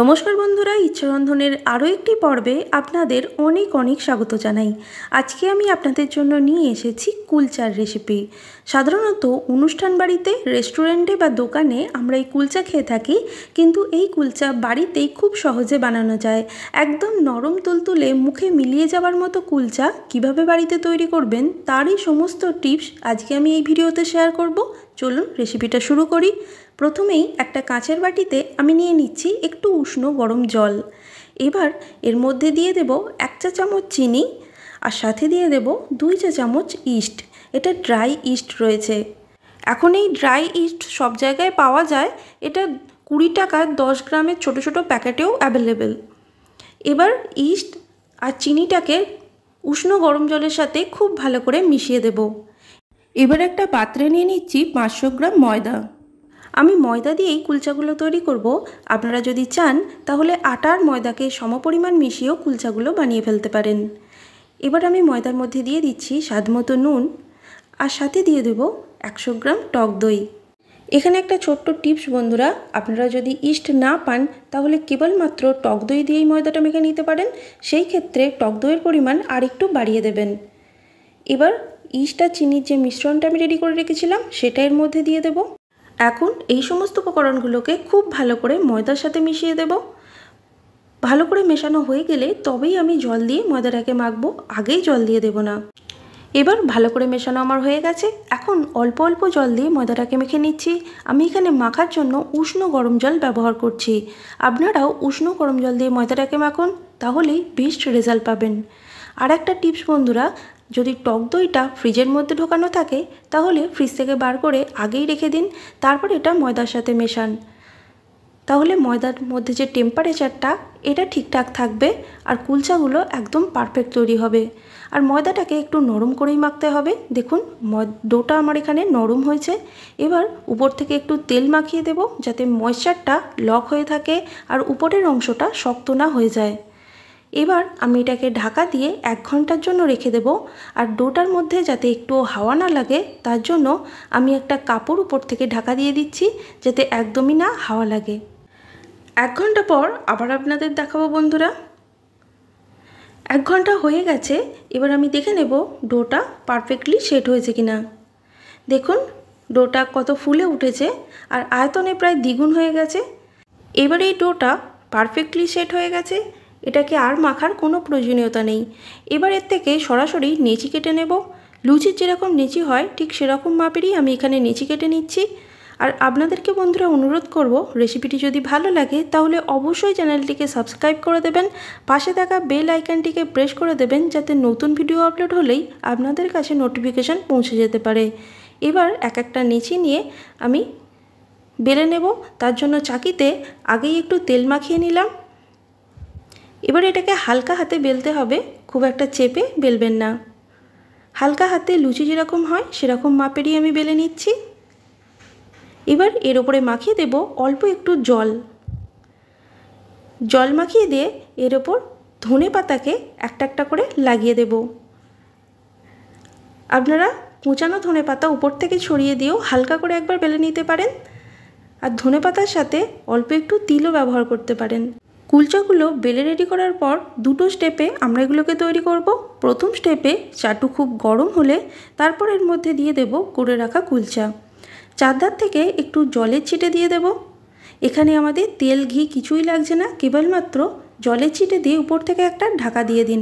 নমস্কার বন্ধুরা ইচ্ছরন্ধনের আরও একটি পর্বে আপনাদের অনেক অনেক স্বাগত জানাই আজকে আমি আপনাদের জন্য নিয়ে এসেছি কুলচার রেসিপি সাধারণত অনুষ্ঠান বাড়িতে রেস্টুরেন্টে বা দোকানে আমরা এই কুলচা খেয়ে থাকি কিন্তু এই কুলচা বাড়িতেই খুব সহজে বানানো যায় একদম নরম তুলতুলে মুখে মিলিয়ে যাওয়ার মতো কুলচা কিভাবে বাড়িতে তৈরি করবেন তারই সমস্ত টিপস আজকে আমি এই ভিডিওতে শেয়ার করব চলুন রেসিপিটা শুরু করি প্রথমেই একটা কাঁচের বাটিতে আমি নিয়ে নিচ্ছি একটু উষ্ণ গরম জল এবার এর মধ্যে দিয়ে দেব এক চা চামচ চিনি আর সাথে দিয়ে দেব দুই চা চামচ ইস্ট এটা ড্রাই ইস্ট রয়েছে এখন এই ড্রাই ইস্ট সব জায়গায় পাওয়া যায় এটা কুড়ি টাকা দশ গ্রামের ছোট ছোট প্যাকেটেও অ্যাভেলেবেল এবার ইস্ট আর চিনিটাকে উষ্ণ গরম জলের সাথে খুব ভালো করে মিশিয়ে দেব এবার একটা পাত্রে নিয়ে নিচ্ছি পাঁচশো গ্রাম ময়দা আমি ময়দা দিয়েই কুলচাগুলো তৈরি করব আপনারা যদি চান তাহলে আটার ময়দাকে সমপরিমাণ মিশিয়েও কুলচাগুলো বানিয়ে ফেলতে পারেন এবার আমি ময়দার মধ্যে দিয়ে দিচ্ছি স্বাদমতো নুন আর সাথে দিয়ে দেব একশো গ্রাম টক দই এখানে একটা ছোট্ট টিপস বন্ধুরা আপনারা যদি ইস্ট না পান তাহলে কেবলমাত্র টক দই দিয়েই ময়দাটা মেখে নিতে পারেন সেই ক্ষেত্রে টক দইয়ের পরিমাণ আরেকটু বাড়িয়ে দেবেন এবার ইস্ট আর চিনির যে মিশ্রণটা আমি রেডি করে রেখেছিলাম সেটা এর মধ্যে দিয়ে দেবো এখন এই সমস্ত উপকরণগুলোকে খুব ভালো করে ময়দার সাথে মিশিয়ে দেব ভালো করে মেশানো হয়ে গেলে তবেই আমি জল দিয়ে ময়দাটাকে মাখবো আগেই জল দিয়ে দেব না এবার ভালো করে মেশানো আমার হয়ে গেছে এখন অল্প অল্প জল দিয়ে ময়দাটাকে মেখে নিচ্ছি আমি এখানে মাখার জন্য উষ্ণ গরম জল ব্যবহার করছি আপনারাও উষ্ণ গরম জল দিয়ে ময়দাটাকে মাখুন তাহলেই বেস্ট রেজাল্ট পাবেন আর একটা টিপস বন্ধুরা যদি টক দইটা ফ্রিজের মধ্যে ঢোকানো থাকে তাহলে ফ্রিজ থেকে বার করে আগেই রেখে দিন তারপর এটা ময়দার সাথে মেশান তাহলে ময়দার মধ্যে যে টেম্পারেচারটা এটা ঠিকঠাক থাকবে আর কুলচাগুলো একদম পারফেক্ট তৈরি হবে আর ময়দাটাকে একটু নরম করেই মাখতে হবে দেখুন ডোটা আমার এখানে নরম হয়েছে এবার উপর থেকে একটু তেল মাখিয়ে দেব যাতে ময়েশ্চারটা লক হয়ে থাকে আর উপরের অংশটা শক্ত না হয়ে যায় এবার আমি এটাকে ঢাকা দিয়ে এক ঘন্টার জন্য রেখে দেব আর ডোটার মধ্যে যাতে একটুও হাওয়া না লাগে তার জন্য আমি একটা কাপড় উপর থেকে ঢাকা দিয়ে দিচ্ছি যাতে একদমই না হাওয়া লাগে এক ঘন্টা পর আবার আপনাদের দেখাবো বন্ধুরা এক ঘন্টা হয়ে গেছে এবার আমি দেখে নেব ডোটা পারফেক্টলি সেট হয়েছে কি না দেখুন ডোটা কত ফুলে উঠেছে আর আয়তনে প্রায় দ্বিগুণ হয়ে গেছে এবার এই ডোটা পারফেক্টলি সেট হয়ে গেছে এটাকে আর মাখার কোনো প্রয়োজনীয়তা নেই এবার এর থেকে সরাসরি নেচি কেটে নেব লুচির যেরকম নেচি হয় ঠিক সেরকম মাপেরই আমি এখানে নেচি কেটে নিচ্ছি আর আপনাদেরকে বন্ধুরা অনুরোধ করব রেসিপিটি যদি ভালো লাগে তাহলে অবশ্যই চ্যানেলটিকে সাবস্ক্রাইব করে দেবেন পাশে থাকা বেল আইকনটিকে প্রেস করে দেবেন যাতে নতুন ভিডিও আপলোড হলেই আপনাদের কাছে নোটিফিকেশান পৌঁছে যেতে পারে এবার এক একটা নেচি নিয়ে আমি বেলে নেব তার জন্য চাকিতে আগেই একটু তেল মাখিয়ে নিলাম এবার এটাকে হালকা হাতে বেলতে হবে খুব একটা চেপে বেলবেন না হালকা হাতে লুচি যেরকম হয় সেরকম মাপেরই আমি বেলে নিচ্ছি এবার এর ওপরে মাখিয়ে দেব অল্প একটু জল জল মাখিয়ে দিয়ে এর ওপর ধনে পাতাকে একটা একটা করে লাগিয়ে দেব আপনারা কুঁচানো ধনে পাতা উপর থেকে ছড়িয়ে দিয়েও হালকা করে একবার বেলে নিতে পারেন আর ধনে পাতার সাথে অল্প একটু তিলও ব্যবহার করতে পারেন কুলচাগুলো বেলে রেডি করার পর দুটো স্টেপে আমরা এগুলোকে তৈরি করব প্রথম স্টেপে চাটু খুব গরম হলে তারপর এর মধ্যে দিয়ে দেব করে রাখা কুলচা চাদ্দার থেকে একটু জলের ছিটে দিয়ে দেব এখানে আমাদের তেল ঘি কিছুই লাগছে না কেবলমাত্র জলের ছিটে দিয়ে উপর থেকে একটা ঢাকা দিয়ে দিন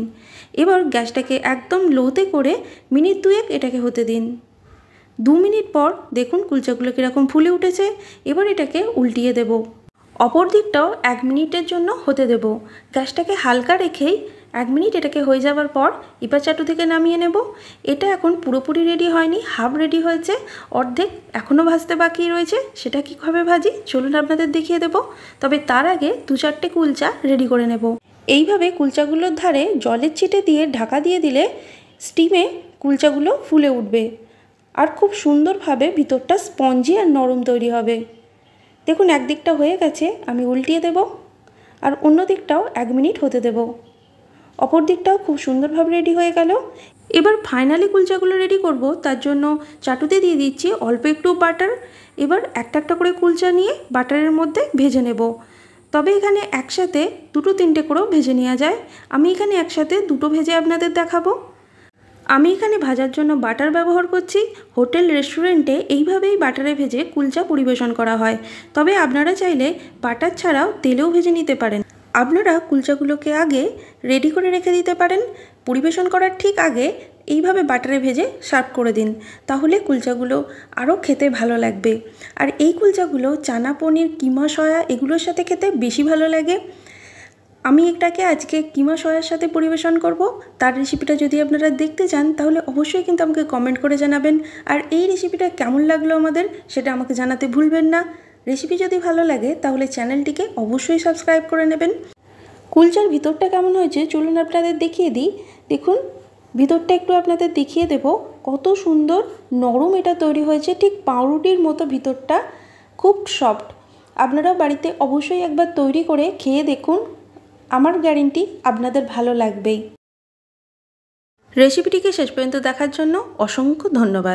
এবার গ্যাসটাকে একদম লোতে করে মিনিট দুয়েক এটাকে হতে দিন দু মিনিট পর দেখুন কুলচাগুলো কীরকম ফুলে উঠেছে এবার এটাকে উল্টিয়ে দেবো অপর দিকটাও এক মিনিটের জন্য হতে দেব গ্যাসটাকে হালকা রেখেই এক মিনিট এটাকে হয়ে যাওয়ার পর ইপা চাটু থেকে নামিয়ে নেব এটা এখন পুরোপুরি রেডি হয়নি হাফ রেডি হয়েছে অর্ধেক এখনও ভাজতে বাকি রয়েছে সেটা কীভাবে ভাজি চলুন আপনাদের দেখিয়ে দেব তবে তার আগে দু চারটে কুলচা রেডি করে নেব এইভাবে কুলচাগুলোর ধারে জলের ছিটে দিয়ে ঢাকা দিয়ে দিলে স্টিমে কুলচাগুলো ফুলে উঠবে আর খুব সুন্দরভাবে ভিতরটা স্পঞ্জি আর নরম তৈরি হবে দেখুন একদিকটা হয়ে গেছে আমি উল্টিয়ে দেব আর অন্য দিকটাও এক মিনিট হতে দেব অপর দিকটাও খুব সুন্দরভাবে রেডি হয়ে গেল এবার ফাইনালি কুলচাগুলো রেডি করব তার জন্য চাটুতে দিয়ে দিচ্ছি অল্প একটু বাটার এবার একটা একটা করে কুলচা নিয়ে বাটারের মধ্যে ভেজে নেব তবে এখানে একসাথে দুটো তিনটে করেও ভেজে নেওয়া যায় আমি এখানে একসাথে দুটো ভেজে আপনাদের দেখাবো আমি এখানে ভাজার জন্য বাটার ব্যবহার করছি হোটেল রেস্টুরেন্টে এইভাবেই বাটারে ভেজে কুলচা পরিবেশন করা হয় তবে আপনারা চাইলে বাটার ছাড়াও তেলেও ভেজে নিতে পারেন আপনারা কুলচাগুলোকে আগে রেডি করে রেখে দিতে পারেন পরিবেশন করার ঠিক আগে এইভাবে বাটারে ভেজে সার্ভ করে দিন তাহলে কুলচাগুলো আরও খেতে ভালো লাগবে আর এই কুলচাগুলো চানা পনির কিমা সয়া এগুলোর সাথে খেতে বেশি ভালো লাগে আমি এটাকে আজকে কিমা সয়ার সাথে পরিবেশন করব তার রেসিপিটা যদি আপনারা দেখতে চান তাহলে অবশ্যই কিন্তু আমাকে কমেন্ট করে জানাবেন আর এই রেসিপিটা কেমন লাগলো আমাদের সেটা আমাকে জানাতে ভুলবেন না রেসিপি যদি ভালো লাগে তাহলে চ্যানেলটিকে অবশ্যই সাবস্ক্রাইব করে নেবেন কুলচার ভিতরটা কেমন হয়েছে চলুন আপনাদের দেখিয়ে দিই দেখুন ভিতরটা একটু আপনাদের দেখিয়ে দেব কত সুন্দর নরম এটা তৈরি হয়েছে ঠিক পাউরুটির মতো ভিতরটা খুব সফট আপনারাও বাড়িতে অবশ্যই একবার তৈরি করে খেয়ে দেখুন আমার গ্যারেন্টি আপনাদের ভালো লাগবেই রেসিপিটিকে শেষ পর্যন্ত দেখার জন্য অসংখ্য ধন্যবাদ